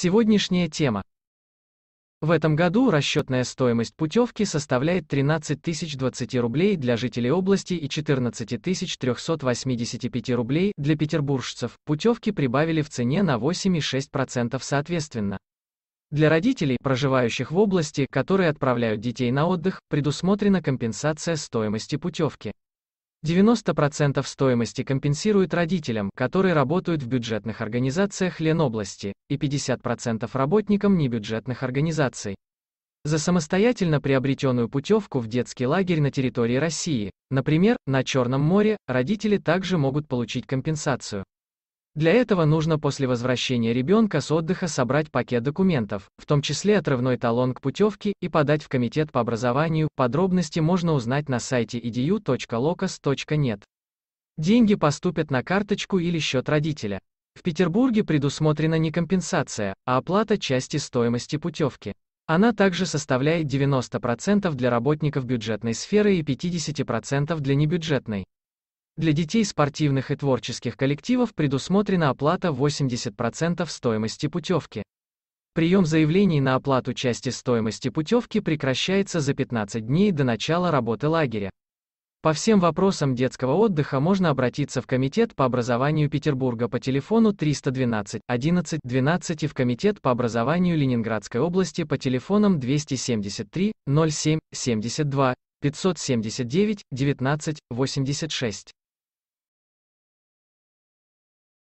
Сегодняшняя тема. В этом году расчетная стоимость путевки составляет 13 020 рублей для жителей области и 14 385 рублей для петербуржцев. Путевки прибавили в цене на 8,6% соответственно. Для родителей, проживающих в области, которые отправляют детей на отдых, предусмотрена компенсация стоимости путевки. 90% стоимости компенсируют родителям, которые работают в бюджетных организациях Ленобласти, и 50% работникам небюджетных организаций. За самостоятельно приобретенную путевку в детский лагерь на территории России, например, на Черном море, родители также могут получить компенсацию. Для этого нужно после возвращения ребенка с отдыха собрать пакет документов, в том числе отрывной талон к путевке, и подать в комитет по образованию. Подробности можно узнать на сайте edu.locus.net. Деньги поступят на карточку или счет родителя. В Петербурге предусмотрена не компенсация, а оплата части стоимости путевки. Она также составляет 90% для работников бюджетной сферы и 50% для небюджетной. Для детей спортивных и творческих коллективов предусмотрена оплата 80% стоимости путевки. Прием заявлений на оплату части стоимости путевки прекращается за 15 дней до начала работы лагеря. По всем вопросам детского отдыха можно обратиться в Комитет по образованию Петербурга по телефону 312 11 12 и в Комитет по образованию Ленинградской области по телефонам 273 07 72 579 19 86.